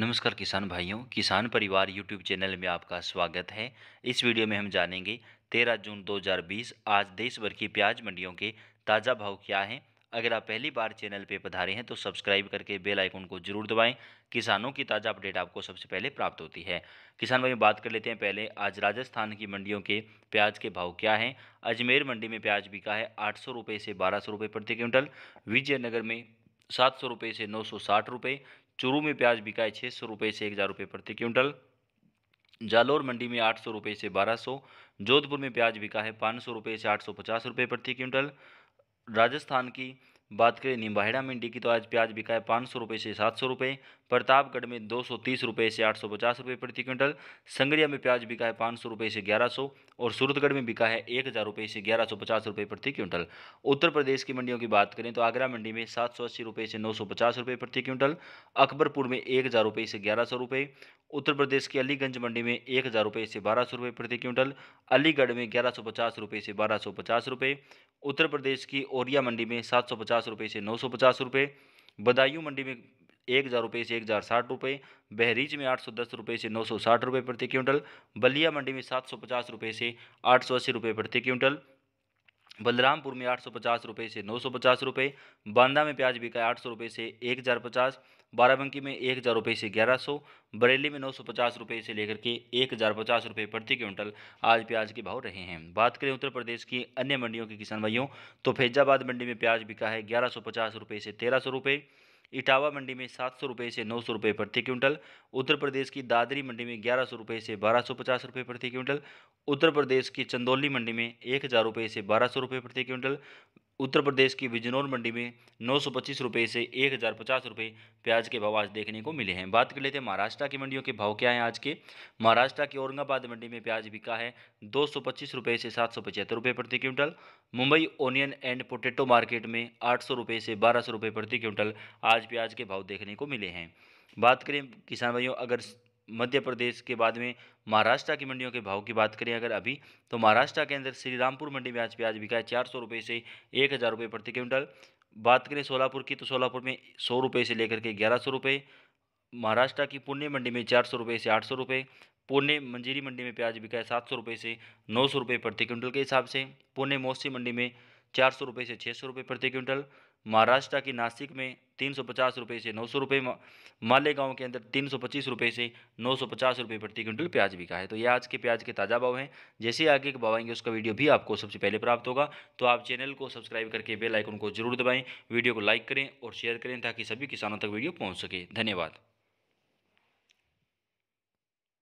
नमस्कार किसान भाइयों किसान परिवार यूट्यूब चैनल में आपका स्वागत है इस वीडियो में हम जानेंगे 13 जून 2020 आज देश भर की प्याज मंडियों के ताज़ा भाव क्या हैं अगर आप पहली बार चैनल पर पधारे हैं तो सब्सक्राइब करके बेल आइकन को जरूर दबाएं किसानों की ताज़ा अपडेट आपको सबसे पहले प्राप्त होती है किसान भाई बात कर लेते हैं पहले आज राजस्थान की मंडियों के प्याज के भाव क्या हैं अजमेर मंडी में प्याज बिका है आठ सौ से बारह सौ प्रति क्विंटल विजयनगर में सात सौ रुपये से नौ सौ साठ रुपये चूरू में प्याज बिकाए छः सौ रुपये से एक हज़ार रुपये प्रति क्विंटल जालोर मंडी में आठ सौ रुपये से बारह सौ जोधपुर में प्याज बिका है पाँच सौ रुपये से आठ सौ पचास रुपये प्रति क्विंटल राजस्थान की बात करें निम्बाहेड़ा मंडी की तो आज प्याज बिका है पाँच सौ रुपये से सात सौ रुपये प्रतापगढ़ में दो सौ तीस रुपये से आठ सौ पचास रुपये प्रति क्विंटल संगरिया में प्याज बिका है पाँच सौ रुपये से ग्यारह सौ और सूरतगढ़ में बिका है एक हज़ार रुपये से ग्यारह सौ पचास रुपये प्रति क्विंटल उत्तर प्रदेश की मंडियों की बात करें तो आगरा मंडी में सात सौ अस्सी रुपये से नौ सौ पचास रुपये प्रति क्विंटल अकबरपुर में एक हज़ार रुपये से ग्यारह सौ रुपये उत्तर प्रदेश के अलीगंज मंडी में एक हज़ार रुपये से बारह सौ रुपये प्रति क्विंटल अलीगढ़ में ग्यारह सौ पचास रुपये से बारह सौ पचास रुपये उत्तर प्रदेश की ओरिया मंडी में सात सौ पचास रुपये से नौ सौ पचास रुपये बदायूं मंडी में एक हज़ार रुपये से एक हज़ार साठ रुपये बहरीच में आठ सौ दस रुपये से नौ सौ साठ रुपये प्रति क्विंटल बलिया मंडी में सात सौ पचास रुपये से आठ सौ अस्सी रुपये प्रति क्विंटल बलरामपुर में आठ सौ पचास रुपये से नौ सौ पचास रुपये बांदा में प्याज बिका आठ सौ रुपये से एक हज़ार पचास बाराबंकी में एक हज़ार रुपये से ग्यारह सौ बरेली में नौ सौ पचास रुपये से लेकर के एक हज़ार पचास रुपये प्रति क्विंटल आज प्याज के भाव रहे हैं बात करें उत्तर प्रदेश की अन्य मंडियों के किसान भाइयों तो फैजाबाद मंडी में प्याज बिका है ग्यारह सौ पचास रुपये से तेरह सौ रुपये इटावा मंडी में सात सौ रुपये से नौ सौ रुपये प्रति क्विंटल उत्तर प्रदेश की दादरी मंडी में ग्यारह सौ रुपये से बारह सौ पचास रुपये प्रति क्विंटल उत्तर प्रदेश की चंदौली मंडी में एक हज़ार रुपये से बारह सौ रुपये प्रति क्विंटल उत्तर प्रदेश की बिजनौर मंडी में नौ सौ पच्चीस रुपये से एक हज़ार पचास रुपये प्याज के भाव आज देखने को मिले हैं बात कर लेते हैं महाराष्ट्र की मंडियों के भाव क्या हैं आज के महाराष्ट्र की औरंगाबाद मंडी में प्याज बिका है दो सौ पच्चीस रुपये से सात सौ पचहत्तर रुपये प्रति quintal Mumbai onion and potato market में आठ सौ रुपये से बारह सौ रुपये प्रति क्विंटल आज प्याज के भाव देखने को मिले हैं बात करें किसान भाइयों अगर मध्य प्रदेश के बाद में महाराष्ट्र की मंडियों के भाव की बात करें अगर अभी तो महाराष्ट्र के अंदर श्रीरामपुर मंडी में आज प्याज बिका है चार सौ रुपये से एक हज़ार रुपये प्रति क्विंटल बात करें सोलापुर की तो सोलापुर में सौ रुपये से लेकर के ग्यारह सौ रुपये महाराष्ट्र की पुणे मंडी में चार सौ रुपये से आठ सौ रुपये पुणे मंजीरी मंडी में प्याज बिका है सात सौ रुपये से नौ सौ रुपये प्रति क्विंटल के हिसाब से पुणे मौसी मंडी में चार सौ रुपये से छः सौ रुपये प्रति क्विंटल महाराष्ट्र की नासिक में तीन सौ पचास रुपये से नौ सौ रुपये मालेगांव के अंदर तीन सौ पच्चीस रुपये से नौ सौ पचास रुपये प्रति क्विंटल प्याज बिका है तो ये आज के प्याज के ताज़ा भाव हैं जैसे आगे के भाव आएंगे उसका वीडियो भी आपको सबसे पहले प्राप्त होगा तो आप चैनल को सब्सक्राइब करके बेल आइकन को जरूर दबाएँ वीडियो को लाइक करें और शेयर करें ताकि सभी किसानों तक वीडियो पहुँच सके धन्यवाद